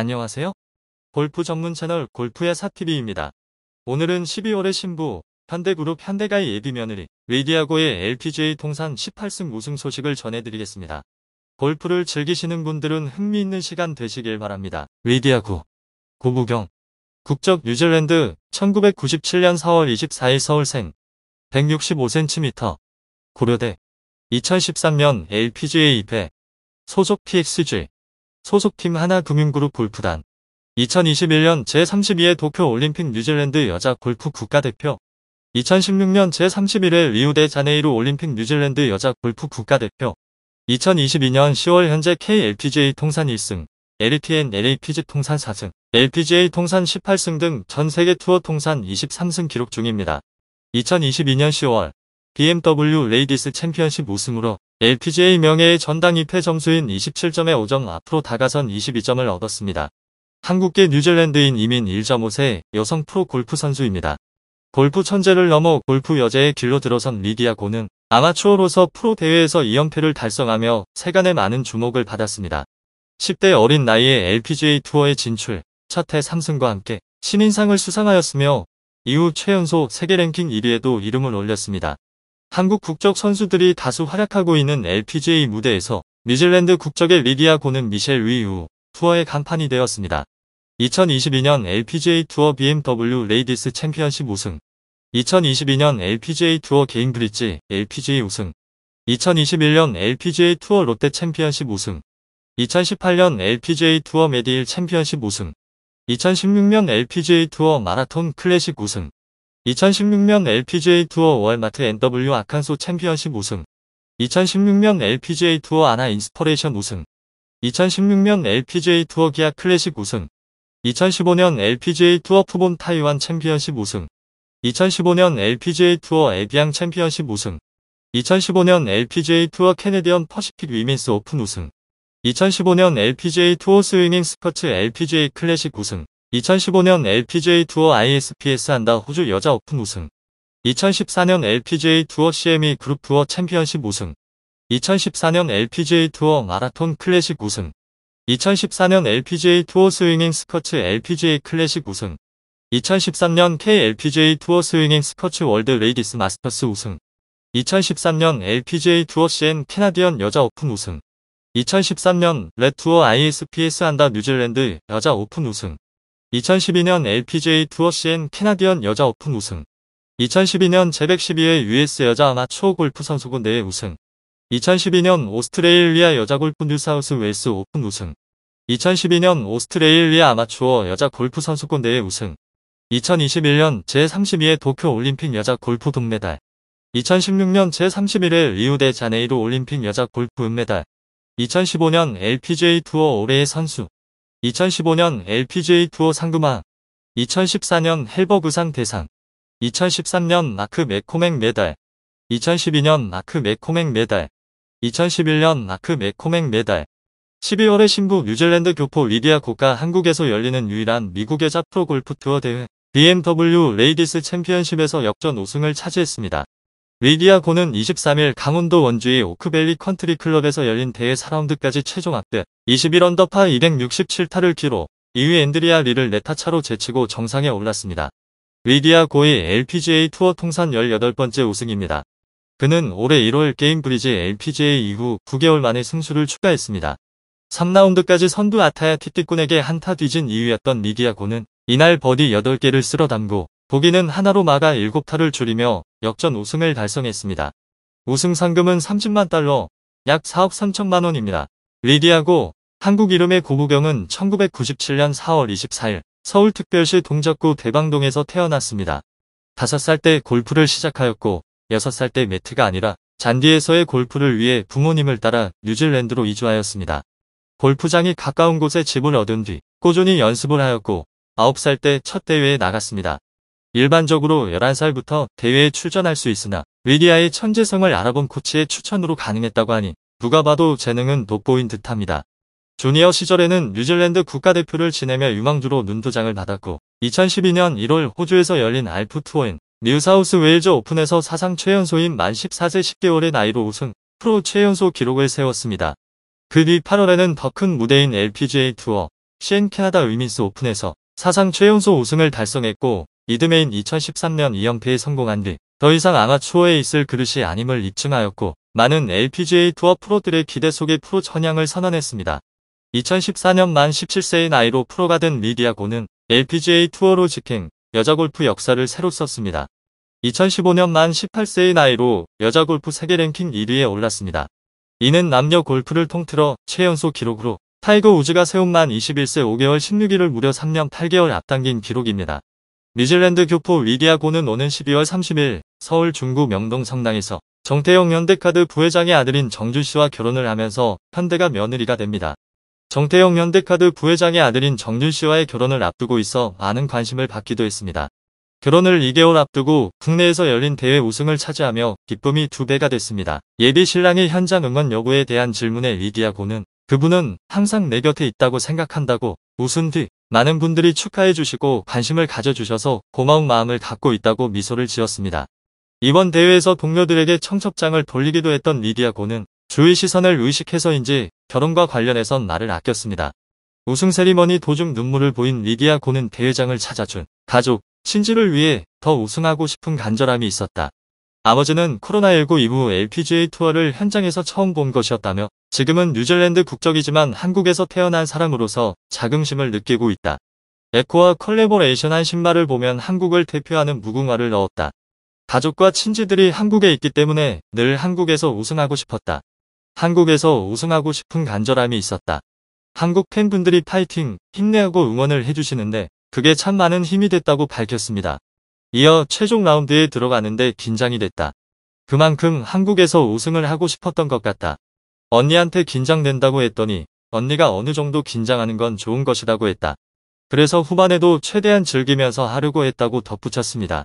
안녕하세요. 골프 전문 채널 골프의 사TV입니다. 오늘은 12월의 신부, 현대그룹 현대가의 예비 며느리, 위디아고의 LPGA 통산 18승 우승 소식을 전해드리겠습니다. 골프를 즐기시는 분들은 흥미있는 시간 되시길 바랍니다. 위디아고, 고부경, 국적 뉴질랜드, 1997년 4월 24일 서울생, 165cm, 고려대, 2013년 LPGA 입회 소속 PXG, 소속팀 하나금융그룹 골프단 2021년 제32회 도쿄올림픽 뉴질랜드 여자 골프 국가대표 2016년 제31회 리우데 자네이루 올림픽 뉴질랜드 여자 골프 국가대표 2022년 10월 현재 KLPGA 통산 1승, LETN LAPG 통산 4승, LPGA 통산 18승 등 전 세계 투어 통산 23승 기록 중입니다. 2022년 10월 BMW 레이디스 챔피언십 우승으로 LPGA 명예의 전당 2패 점수인 27점의 5점 앞으로 다가선 22점을 얻었습니다. 한국계 뉴질랜드인 이민 1.5세 여성 프로 골프 선수입니다. 골프 천재를 넘어 골프 여제의 길로 들어선 리디아 고는 아마추어로서 프로 대회에서 2연패를 달성하며 세간의 많은 주목을 받았습니다. 10대 어린 나이에 LPGA 투어에 진출, 첫해 3승과 함께 신인상을 수상하였으며 이후 최연소 세계 랭킹 1위에도 이름을 올렸습니다. 한국 국적 선수들이 다수 활약하고 있는 LPGA 무대에서 뉴질랜드 국적의 리디아 고는 미셸 위우 투어의 간판이 되었습니다. 2022년 LPGA 투어 BMW 레이디스 챔피언십 우승 2022년 LPGA 투어 개인 브릿지 LPGA 우승 2021년 LPGA 투어 롯데 챔피언십 우승 2018년 LPGA 투어 메디힐 챔피언십 우승 2016년 LPGA 투어 마라톤 클래식 우승 2016년 LPGA 투어 월마트 NW 아칸소 챔피언십 우승 2016년 LPGA 투어 아나 인스퍼레이션 우승 2016년 LPGA 투어 기아 클래식 우승 2015년 LPGA 투어 푸본 타이완 챔피언십 우승 2015년 LPGA 투어 에비앙 챔피언십 우승 2015년 LPGA 투어 캐네디언 퍼시픽 위민스 오픈 우승 2015년 LPGA 투어 스윙잉 스커츠 LPGA 클래식 우승 2015년 LPGA 투어 ISPS 한다 호주 여자 오픈 우승 2014년 LPGA 투어 CME 그룹 투어 챔피언십 우승 2014년 LPGA 투어 마라톤 클래식 우승 2014년 LPGA 투어 스윙인 스커츠 LPGA 클래식 우승 2013년 KLPGA 투어 스윙인 스커츠 월드 레이디스 마스터스 우승 2013년 LPGA 투어 CN 캐나디언 여자 오픈 우승 2013년 레투어 ISPS 한다 뉴질랜드 여자 오픈 우승 2012년 LPGA 투어 CN 캐나디언 여자 오픈 우승 2012년 제112회 US 여자 아마추어 골프 선수군 대회 우승 2012년 오스트레일리아 여자 골프 뉴사우스 웨스 오픈 우승 2012년 오스트레일리아 아마추어 여자 골프 선수권 대회 우승 2021년 제32회 도쿄 올림픽 여자 골프 동메달 2016년 제31회 리우데 자네이루 올림픽 여자 골프 은메달 2015년 LPGA 투어 올해의 선수 2015년 LPGA 투어 상금화 2014년 헬버그상 대상, 2013년 마크 맥코맥 메달, 2012년 마크 맥코맥 메달, 2011년 마크 맥코맥 메달, 12월에 신부 뉴질랜드 교포 리디아 국가 한국에서 열리는 유일한 미국 여자 프로골프 투어 대회 BMW 레이디스 챔피언십에서 역전 우승을 차지했습니다. 위기아고는 23일 강원도 원주의 오크밸리 컨트리 클럽에서 열린 대회 4라운드까지 최종 악득 21언더파 267타를 기록 2위 앤드리아 리를 4타 차로 제치고 정상에 올랐습니다. 위기아고의 LPGA 투어 통산 18번째 우승입니다. 그는 올해 1월 게임브리지 LPGA 이후 9개월 만에 승수를 추가했습니다. 3라운드까지 선두 아타야 티티꾼에게 한타 뒤진 2위였던 미디아고는 이날 버디 8개를 쓸어 담고 보기는 하나로 막아 7타를 줄이며 역전 우승을 달성했습니다. 우승 상금은 30만 달러, 약 4억 3천만 원입니다. 리디아고 한국 이름의 고부경은 1997년 4월 24일 서울특별시 동작구 대방동에서 태어났습니다. 5살 때 골프를 시작하였고 6살 때 매트가 아니라 잔디에서의 골프를 위해 부모님을 따라 뉴질랜드로 이주하였습니다. 골프장이 가까운 곳에 집을 얻은 뒤 꾸준히 연습을 하였고 9살 때 첫 대회에 나갔습니다. 일반적으로 11살부터 대회에 출전할 수 있으나 위리아의 천재성을 알아본 코치의 추천으로 가능했다고 하니 누가 봐도 재능은 돋보인 듯합니다. 주니어 시절에는 뉴질랜드 국가대표를 지내며 유망주로 눈도장을 받았고 2012년 1월 호주에서 열린 알프 투어인 뉴사우스 웨일즈 오픈에서 사상 최연소인 만 14세 10개월의 나이로 우승, 프로 최연소 기록을 세웠습니다. 그 뒤 8월에는 더 큰 무대인 LPGA 투어, 시엔 캐나다 위민스 오픈에서 사상 최연소 우승을 달성했고 이듬해인 2013년 이영패에 성공한 뒤 더 이상 아마추어에 있을 그릇이 아님을 입증하였고 많은 LPGA 투어 프로들의 기대 속에 프로 전향을 선언했습니다. 2014년 만 17세의 나이로 프로가 된 리디아고는 LPGA 투어로 직행, 여자 골프 역사를 새로 썼습니다. 2015년 만 18세의 나이로 여자 골프 세계 랭킹 1위에 올랐습니다. 이는 남녀 골프를 통틀어 최연소 기록으로 타이거 우즈가 세운 만 21세 5개월 16일을 무려 3년 8개월 앞당긴 기록입니다. 뉴질랜드 교포 위디아고는 오는 12월 30일 서울 중구 명동 성당에서 정태영 현대카드 부회장의 아들인 정준 씨와 결혼을 하면서 현대가 며느리가 됩니다. 정태영 현대카드 부회장의 아들인 정준 씨와의 결혼을 앞두고 있어 많은 관심을 받기도 했습니다. 결혼을 2개월 앞두고 국내에서 열린 대회 우승을 차지하며 기쁨이 두 배가 됐습니다. 예비 신랑의 현장 응원 여부에 대한 질문에 리디아고는 그분은 항상 내 곁에 있다고 생각한다고 웃은 뒤 많은 분들이 축하해 주시고 관심을 가져주셔서 고마운 마음을 갖고 있다고 미소를 지었습니다. 이번 대회에서 동료들에게 청첩장을 돌리기도 했던 리디아 고는 주의 시선을 의식해서인지 결혼과 관련해선 말을 아꼈습니다. 우승 세리머니 도중 눈물을 보인 리디아 고는 대회장을 찾아준 가족, 친지를 위해 더 우승하고 싶은 간절함이 있었다. 아버지는 코로나19 이후 LPGA 투어를 현장에서 처음 본 것이었다며 지금은 뉴질랜드 국적이지만 한국에서 태어난 사람으로서 자긍심을 느끼고 있다. 에코와 컬래보레이션한 신발을 보면 한국을 대표하는 무궁화를 넣었다. 가족과 친지들이 한국에 있기 때문에 늘 한국에서 우승하고 싶었다. 한국에서 우승하고 싶은 간절함이 있었다. 한국 팬분들이 파이팅, 힘내하고 응원을 해주시는데 그게 참 많은 힘이 됐다고 밝혔습니다. 이어 최종 라운드에 들어가는데 긴장이 됐다. 그만큼 한국에서 우승을 하고 싶었던 것 같다. 언니한테 긴장된다고 했더니 언니가 어느 정도 긴장하는 건 좋은 것이라고 했다. 그래서 후반에도 최대한 즐기면서 하려고 했다고 덧붙였습니다.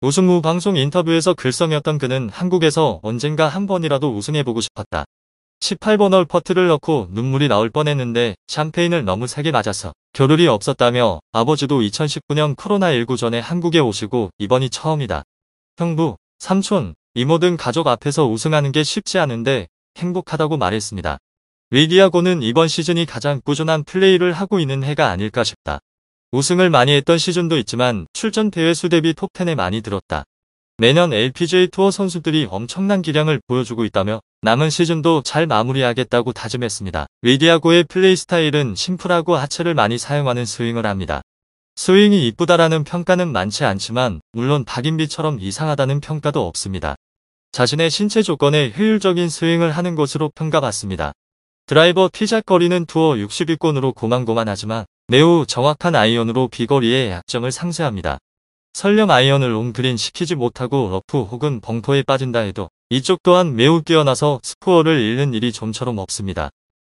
우승 후 방송 인터뷰에서 글썽이었던 그는 한국에서 언젠가 한 번이라도 우승해보고 싶었다. 18번 홀 퍼트를 넣고 눈물이 나올 뻔했는데 샴페인을 너무 세게 맞아서 겨를이 없었다며 아버지도 2019년 코로나19 전에 한국에 오시고 이번이 처음이다. 형부, 삼촌, 이모 등 가족 앞에서 우승하는 게 쉽지 않은데 행복하다고 말했습니다. 위기하고는 이번 시즌이 가장 꾸준한 플레이를 하고 있는 해가 아닐까 싶다. 우승을 많이 했던 시즌도 있지만 출전 대회 수 대비 톱10에 많이 들었다. 매년 LPGA 투어 선수들이 엄청난 기량을 보여주고 있다며 남은 시즌도 잘 마무리하겠다고 다짐했습니다. 위디아고의 플레이 스타일은 심플하고 하체를 많이 사용하는 스윙을 합니다. 스윙이 이쁘다라는 평가는 많지 않지만 물론 박인비처럼 이상하다는 평가도 없습니다. 자신의 신체 조건에 효율적인 스윙을 하는 것으로 평가받습니다. 드라이버 피작거리는 투어 60위권으로 고만고만하지만 매우 정확한 아이언으로 비거리의 약점을 상쇄합니다. 설령 아이언을 옹그린 시키지 못하고 러프 혹은 벙커에 빠진다 해도 이쪽 또한 매우 뛰어나서 스코어를 잃는 일이 좀처럼 없습니다.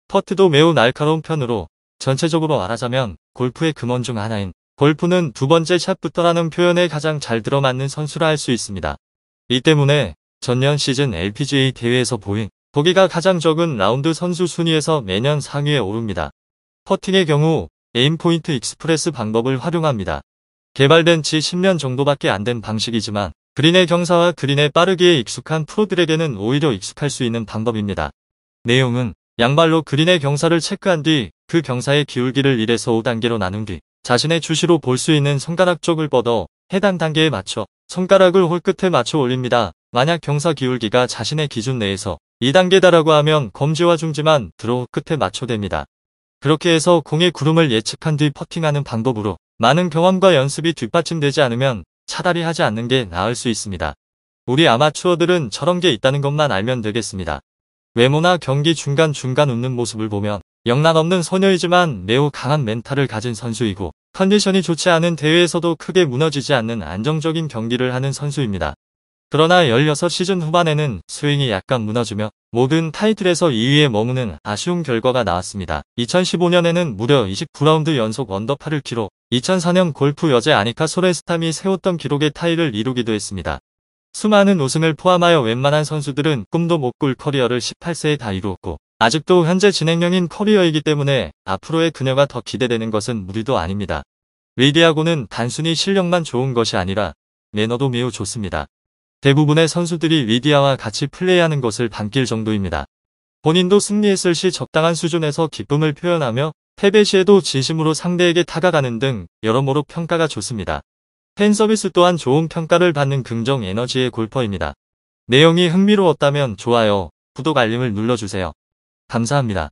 퍼트도 매우 날카로운 편으로 전체적으로 말하자면 골프의 금원 중 하나인 골프는 두 번째 샷부터라는 표현에 가장 잘 들어맞는 선수라 할 수 있습니다. 이 때문에 전년 시즌 LPGA 대회에서 보인 보기가 가장 적은 라운드 선수 순위에서 매년 상위에 오릅니다. 퍼팅의 경우 에임포인트 익스프레스 방법을 활용합니다. 개발된 지 10년 정도밖에 안 된 방식이지만 그린의 경사와 그린의 빠르기에 익숙한 프로들에게는 오히려 익숙할 수 있는 방법입니다. 내용은 양발로 그린의 경사를 체크한 뒤 그 경사의 기울기를 1에서 5단계로 나눈 뒤 자신의 주시로 볼 수 있는 손가락 쪽을 뻗어 해당 단계에 맞춰 손가락을 홀 끝에 맞춰 올립니다. 만약 경사 기울기가 자신의 기준 내에서 2단계다라고 하면 검지와 중지만 드로우 끝에 맞춰됩니다 그렇게 해서 공의 구름을 예측한 뒤 퍼팅하는 방법으로 많은 경험과 연습이 뒷받침되지 않으면 차라리 하지 않는 게 나을 수 있습니다. 우리 아마추어들은 저런 게 있다는 것만 알면 되겠습니다. 외모나 경기 중간중간 웃는 모습을 보면 영란 없는 소녀이지만 매우 강한 멘탈을 가진 선수이고 컨디션이 좋지 않은 대회에서도 크게 무너지지 않는 안정적인 경기를 하는 선수입니다. 그러나 16시즌 후반에는 스윙이 약간 무너지며 모든 타이틀에서 2위에 머무는 아쉬운 결과가 나왔습니다. 2015년에는 무려 29라운드 연속 언더파를 키로 2004년 골프 여제 아니카 소레스탐이 세웠던 기록의 타이를 이루기도 했습니다. 수많은 우승을 포함하여 웬만한 선수들은 꿈도 못 꿀 커리어를 18세에 다 이루었고 아직도 현재 진행형인 커리어이기 때문에 앞으로의 그녀가 더 기대되는 것은 무리도 아닙니다. 위디아고는 단순히 실력만 좋은 것이 아니라 매너도 매우 좋습니다. 대부분의 선수들이 리디아와 같이 플레이하는 것을 반길 정도입니다. 본인도 승리했을 시 적당한 수준에서 기쁨을 표현하며 패배 시에도 진심으로 상대에게 다가가는 등 여러모로 평가가 좋습니다. 팬 서비스 또한 좋은 평가를 받는 긍정 에너지의 골퍼입니다. 내용이 흥미로웠다면 좋아요, 구독 알림을 눌러주세요. 감사합니다.